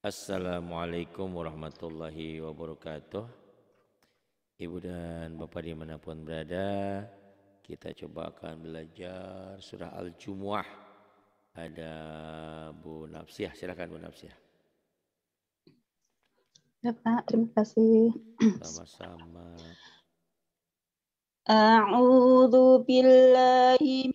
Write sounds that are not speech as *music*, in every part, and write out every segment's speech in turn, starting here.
Assalamualaikum warahmatullahi wabarakatuh Ibu dan Bapak dimanapun berada Kita coba akan belajar surah Al-Jumu'ah Ada Bu Napsiah, silakan Bu Napsiah Ya Pak, terima kasih Sama-sama A'udhu billahi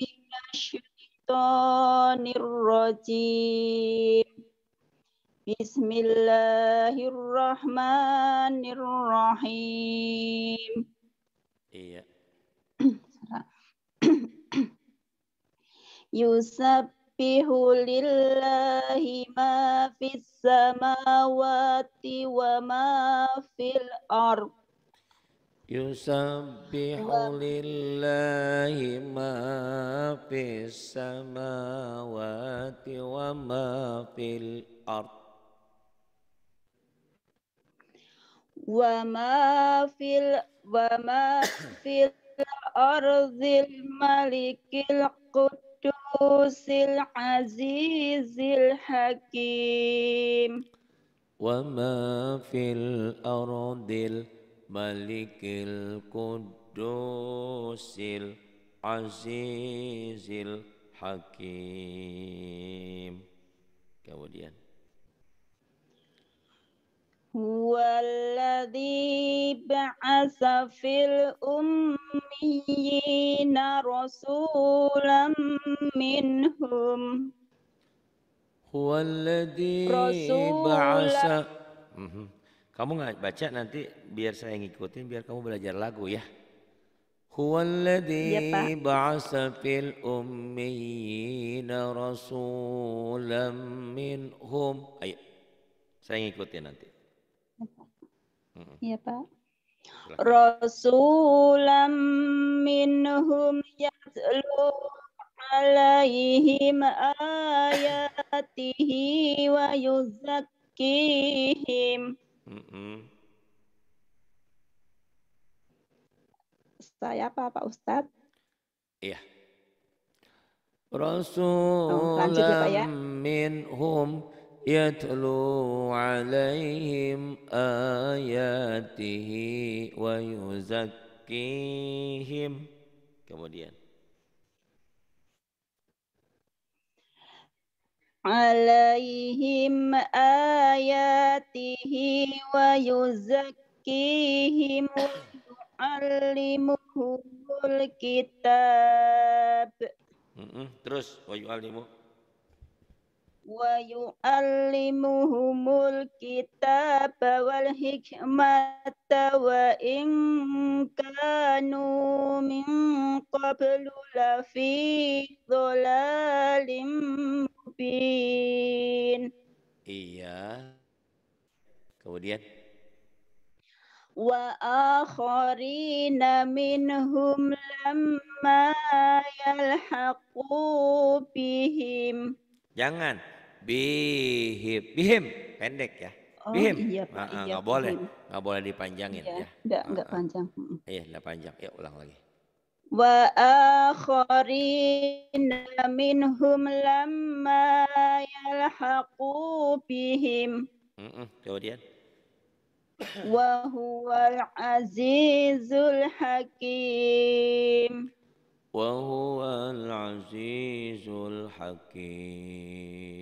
بسم الله الرحمن الرحيم إيه. *coughs* يسبح لله ما في السماوات وما في الأرض يسبح لله ما في السماوات وما في الأرض wa ma fil wa ma fil arzil malikil qudusil azizil hakim wa ma fil arzil malikil qudusil azizil hakim kemudian هو الذي بعث في الأميين رسولا منهم هو الذي بعث Kamu nggak baca nanti biar saya ngikutin biar kamu belajar lagu ya. Huwaladhi ba'asa fil ummiyina rasulam minhum. Ayo. Saya ngikutin nanti. Iya, Pak. Rasulam minhum yatlu alaihim ayatihi wa yuzakihim. Saya apa Pak Ustadz? Iya. Rasulam oh, minhum يتلو عليهم آياته ويزكيهم kemudian عليهم آياته ويزكيهم ويعلمهم الكتاب mm -mm. terus ويعلمهم wa yu'allimuhumul kitaba wal hikmat wa in kanu min qablu fi dhalalim bin iya kemudian wa akharina minhum lamma yalhaqu bihim jangan bihim. Bihim pendek ya. Oh, bihim. Iya, Pak, nah, iya, nggak boleh, nggak boleh dipanjangin iya, ya. Enggak, nah, enggak panjang. Iya, enggak panjang. Ya ulang lagi. Wa akharin minhum lamma yalhaqu bihim. Mm -mm, kemudian. Wa huwal azizul hakim. Wa huwal azizul hakim.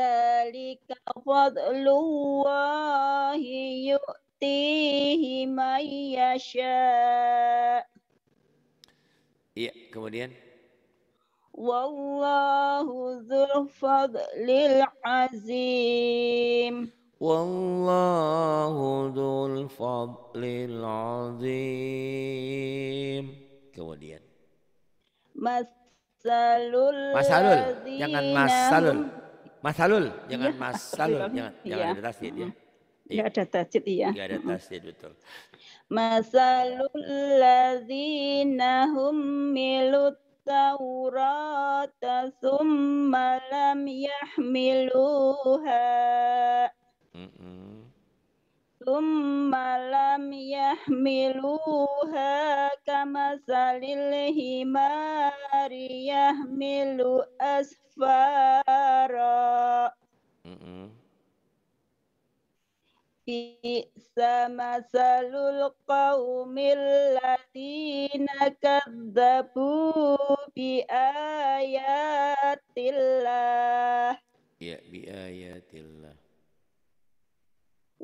ذلك فضل الله يؤتيه من Iya, kemudian Wallahu dzul fadlil azim. Wallahu dzul fadlil azim. Kemudian Masalul Masalul, jangan masalul. Mas Halul, jangan ya, Mas Halul, jangan, iya. iya. jangan ada tasdid ya. Enggak iya. ada tasdid iya. Enggak ada tasdid betul. Masalul ladzina hum milut Taurat summa lam yahmiluha thumma lam yahmiluha kamasalil himari yahmilu asfara mm -hmm. Bisa masalul qawmil Ya, bi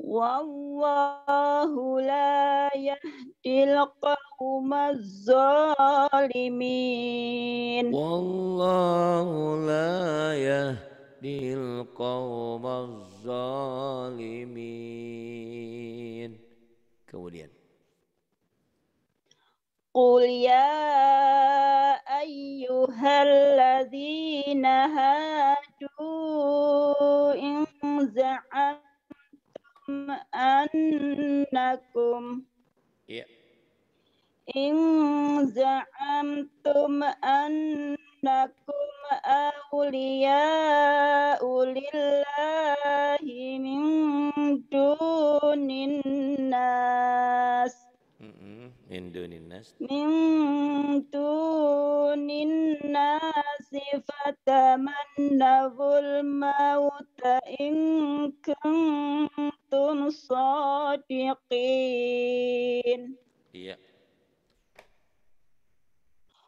والله لا يهدي القوم الظالمين والله لا يهدي القوم الظالمين kemudian قل يا أيها الذين هادوا awliya'u lillahi min dunin nas min dunin nas min dunin nas fatamannahul mauta in kuntum sadiqin iya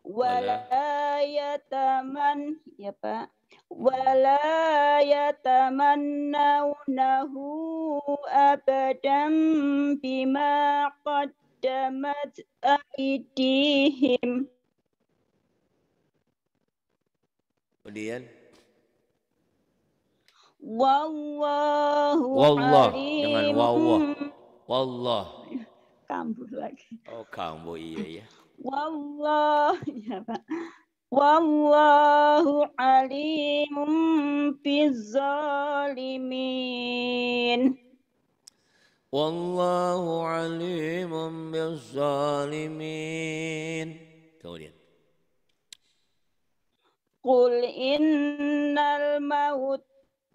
ولا ya iya, pak. ولا يتمنونه أبدا بما قدمت أيديهم Kemudian Wallahu Wallah dengan wawah Wallah Kambuh lagi Oh kambuh iya ya Wallah *laughs* ya Pak والله عليم بالظالمين والله عليم بالظالمين قل إن الموت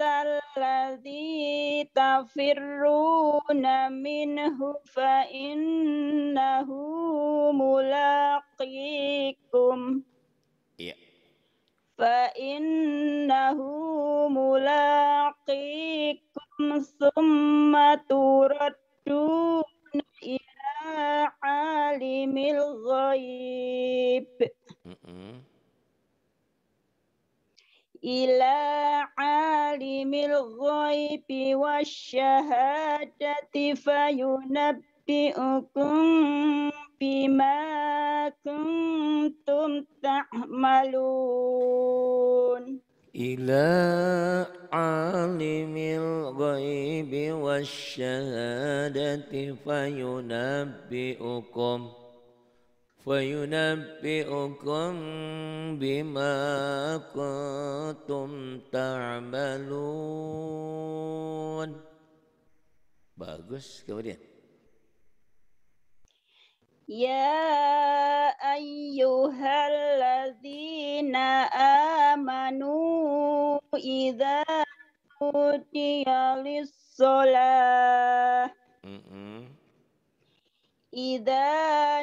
الذي تفرون منه فإنه ملاك فينبئكم بما كنتم تعملون إلى عالم الغيب والشهادة فينبئكم فينبئكم بما كنتم تعملون Bagus. Kemudian. Ya ayyuhalladzina amanu idza nudiya lis-shalah. Mm -hmm. Idza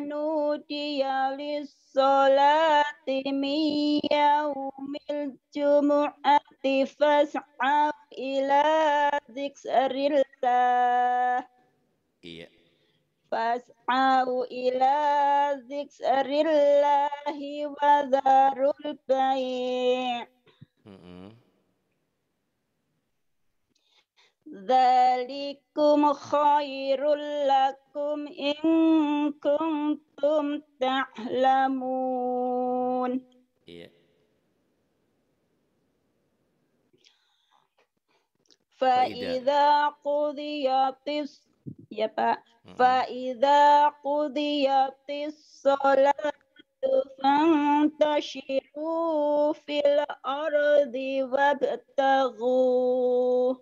nudiya lis shalati min yaumil jumu'ati ila dzikril الله iya fas'au ila zikri الله wa dharul bai' Zalikum khairul lakum ingkum kuntum ta'lamun. Iya. فإذا قضيت يا Pak. فإذا قضيت الصلاة فانتشروا في الأرض وابتغوا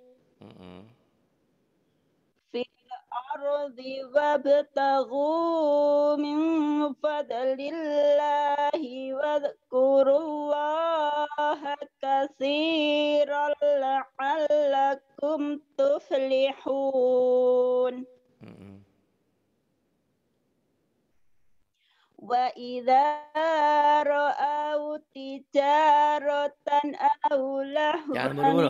في الأرض وابتغوا من فضل الله واذكروا يفلحون وإذا رأوا تجارة أو لهوا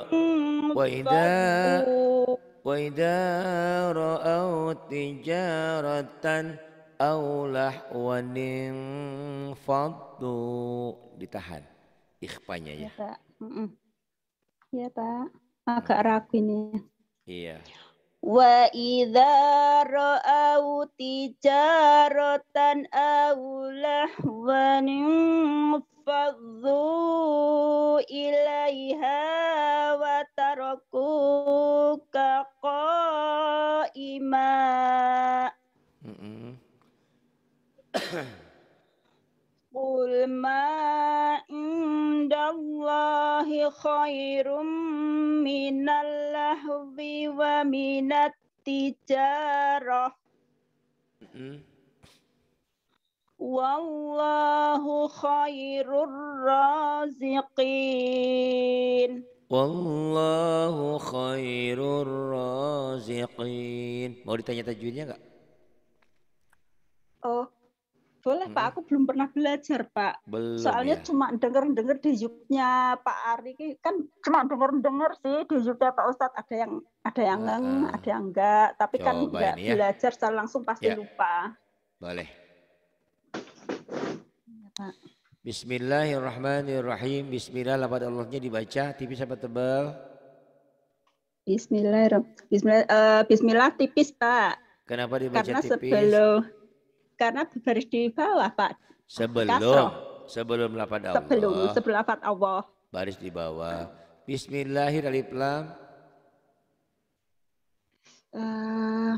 وإذا وإذا رأوا تجارة أو لهوا انفضوا ditahan ikhfanya ya. Ya, Pak. Pak. Agak ragu ini. Iya. Wa idza ra'au tijaratan aw lahwan fadhu ilaiha wa tarakuka qa'ima. Mm -mm. *coughs* *coughs* Kul ma inda Allahi khairum minal lahvi wa minat tijarah Wallahu khairur raziqin Wallahu khairur raziqin Mau ditanya tajwidnya enggak? Oh boleh hmm. Pak, aku belum pernah belajar Pak. Belum, Soalnya ya. cuma denger-denger di YouTube-nya Pak Ari kan cuma denger-denger sih di YouTube Pak Ustadz ada yang ada yang uh, ngeng, uh. ada yang enggak, tapi kan Coba kan enggak ya. belajar secara langsung pasti ya. lupa. Boleh. Ya, Pak. Bismillahirrahmanirrahim. Bismillah lafaz Allahnya dibaca tipis apa tebal? Bismillah, Bismillah, eh, uh, Bismillah tipis Pak. Kenapa dibaca Karena tipis? Sebelum karena baris di bawah Pak. Sebelum Kasro. sebelum lafaz Allah. Sebelum sebelum lafaz Allah. Baris di bawah. Bismillahirrahmanirrahim. Uh,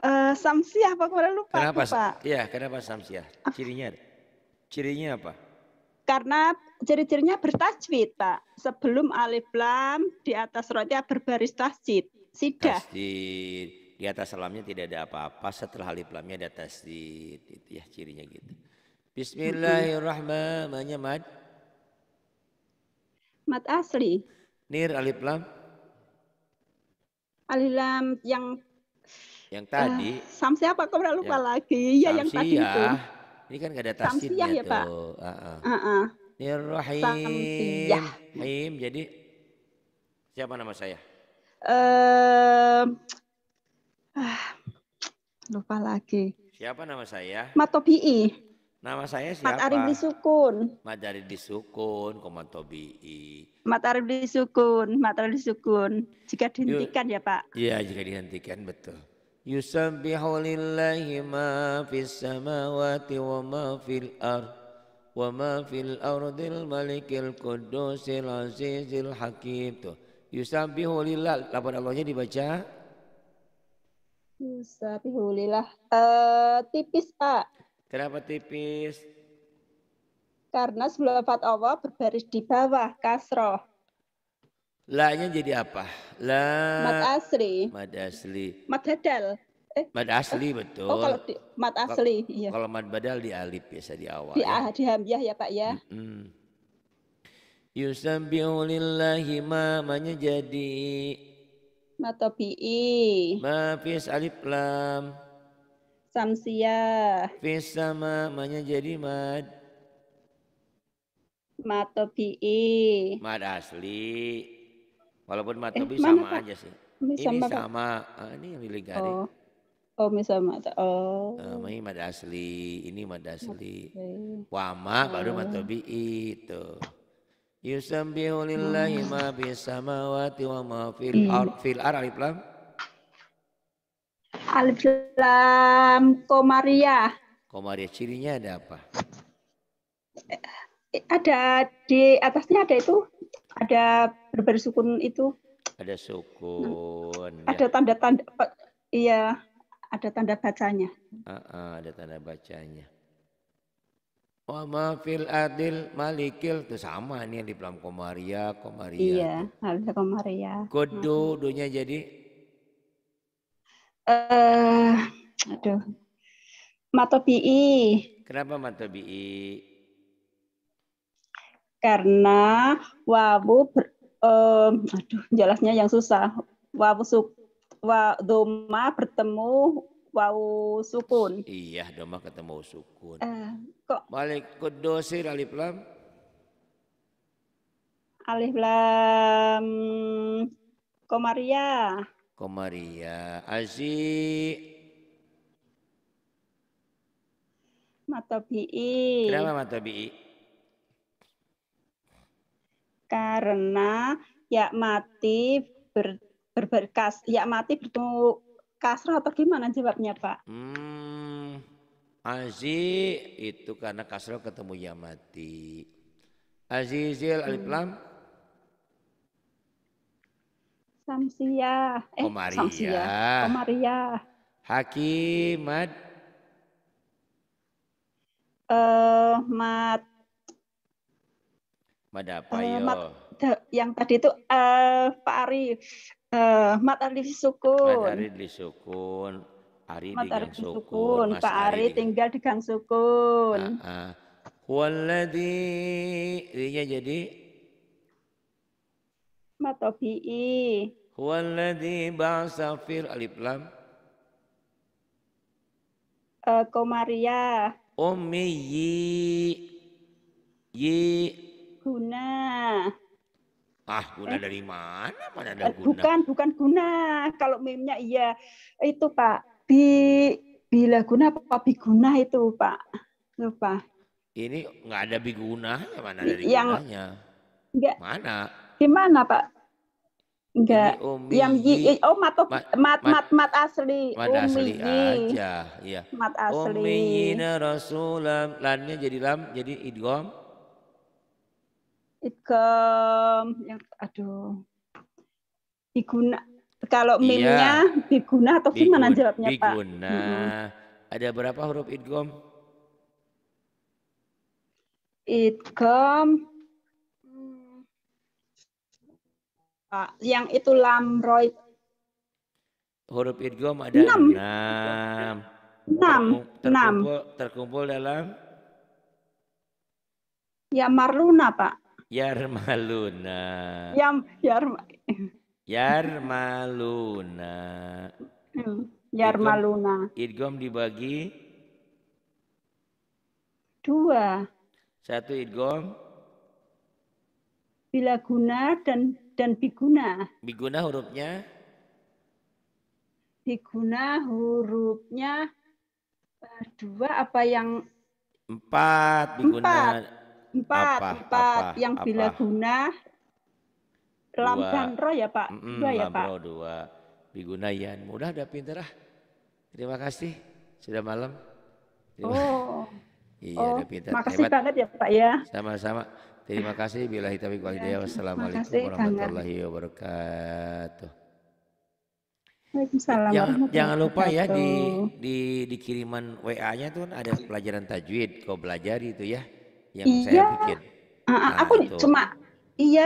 uh, samsiah apa kemarin lupa kenapa, Pak? Iya, kenapa samsiah? Ah. Cirinya cirinya apa? Karena ciri-cirinya bertajwid, Pak. Sebelum alif lam di atas roda berbaris tajwid. Sidah. Tasjid. Di atas salamnya tidak ada apa-apa, setelah alif lamnya ada tasdid. Itu ya cirinya gitu. Bismillahirrahmanirrahim. mat Mad asli. Nir alif lam. Alif lam yang yang tadi. Uh, eh, samsiah apa kok lupa iya, ya. lagi? Ya samsiah. yang tadi itu. Ini kan gak ada ya, tasdidnya ya, tuh. Pak. Uh -uh. Uh -uh. Nir rahim. Ya. Rahim. Jadi siapa nama saya? Eh uh, Ah, lupa lagi. Siapa nama saya? Matobi'i. Nama saya siapa? Mat Arif Disukun. Mat Arif Disukun, Komatobi'i. Mat Arif Disukun, Mat Arif Disukun. Jika dihentikan ya Pak? Iya, jika dihentikan betul. Yusabbihu lillahi ma fis samawati wa ma fil ard wa ma fil ardil malikil kudusil azizil hakim tuh. Yusabbihu lillah. Lapan Allahnya dibaca alhamdulillah Uh, eh, tipis, Pak. Kenapa tipis? Karena sebelum fat Allah berbaris di bawah, kasroh. Lahnya jadi apa? La. Mad asri. Mad asli. Mad hadal. Eh. Mad asli betul. Oh kalau di, mad asli. iya. Kalau mad badal di alif biasa di awal. Di, ya. Ah, di hamiyah ya Pak ya. Mm -hmm. Yusabbihu lillahi jadi Matobi'i. Ma fis alif lam. Samsia. Fis sama manya jadi mad. Matobi'i. Mad asli. Walaupun eh, matobi eh, sama aja sih. Ini sama. sama. Ah, ini yang diligari. Oh. Oh, misalnya oh. Uh, ah, ini mad asli, ini mad asli. Wama oh. mata matobi itu. Yusabbihu lillahi ma bis samawati wa ma fil hmm. ar fil ar alif lam Alif lam komaria. Komaria cirinya ada apa? Eh, ada di atasnya ada itu ada berbaris sukun itu. Ada sukun. Hmm. Ya. Ada tanda-tanda iya, ada tanda bacanya. Uh, uh, ada tanda bacanya. Wa oh, ma fil adil malikil itu sama nih yang di dalam Komaria, Komaria. Iya, harus Komaria. kudu hmm. dunya jadi? Eh, uh, aduh. Matobi. Kenapa matobi? Karena wabu ber, um, aduh jelasnya yang susah. wabu suk, wa, doma bertemu wau sukun. Iya, doma ketemu sukun. Uh, kok Malik Kudusir alif lam alif lam Komaria Komaria Aziz matobi'i. Kenapa matobi'i? Karena ya mati ber, berberkas, ya mati bertemu kasrah atau gimana jawabnya Pak? Hmm. Azi itu karena kasroh ketemu mati. Azizil alif hmm. lam. Samsia. Eh, Komaria. Samsia. Komaria. Hakimat. Eh, uh, mat. Mat apa uh, mat, yang tadi itu uh, Pak Arif. Uh, mat Arif Sukun. Mat Arif Sukun. Ari Mat di Gang Sukun. Mas Pak Ari, tinggal di Gang Sukun. Ah, ini iya, jadi matobi'i. Huwaladhi ba'asa fil alif lam. Uh, e, komaria. Ummi yi. Yi. Guna. Ah, guna eh. dari mana? Mana ada eh, guna? Bukan, bukan guna. Kalau mimnya iya. Itu, Pak. Bi bila guna apa biguna itu Pak? Lupa. Ini nggak ada biguna ya mana ada yang, gunanya? Enggak. Mana? Gimana Pak? Enggak. Yang yi, oh, oh mat, mat, mat, mat, mat asli. Mat umi asli aja. Iya. Mat asli. Ummiyina rasulam. Lannya jadi lam, jadi idgham. Idgham. Yang aduh. Biguna kalau mimnya iya. biguna atau Bigun, gimana jawabnya biguna. Pak? Biguna. Hmm. Ada berapa huruf idgom? Idgom Pak, yang itu lam lamroid. Huruf idgom ada enam. Enam. Enam. Terkumpul, terkumpul dalam? Ya marluna Pak. Yarmaluna. Yam, yar, Yarmaluna. Hmm, Yarmaluna. Idgom dibagi dua. Satu idgom bila guna dan dan biguna. Biguna hurufnya? Biguna hurufnya eh, dua apa yang empat biguna empat empat, apa, empat apa, yang apa. bila guna Lam dan roh ya Pak? Mm -mm, dua ya Pak? dua. Bigunayan. Mudah ada pinter ah. Terima kasih. Sudah malam. Terima. Oh. *laughs* iya, oh, ada pinter. Makasih Hebat. banget ya Pak ya. Sama-sama. Terima kasih. Bila ya. hidayah. Wassalamualaikum warahmatullahi wabarakatuh. Waalaikumsalam. Jangan, jangan lupa ya di di di kiriman WA-nya tuh ada pelajaran tajwid, kau pelajari itu ya yang iya. saya bikin. Ah, ah, nah, aku itu. cuma iya